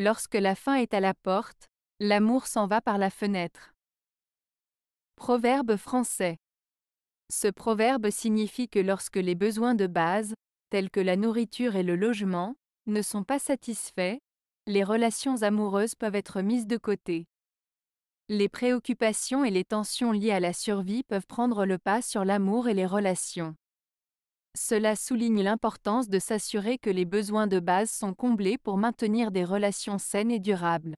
Lorsque la faim est à la porte, l'amour s'en va par la fenêtre. Proverbe français. Ce proverbe signifie que lorsque les besoins de base, tels que la nourriture et le logement, ne sont pas satisfaits, les relations amoureuses peuvent être mises de côté. Les préoccupations et les tensions liées à la survie peuvent prendre le pas sur l'amour et les relations. Cela souligne l'importance de s'assurer que les besoins de base sont comblés pour maintenir des relations saines et durables.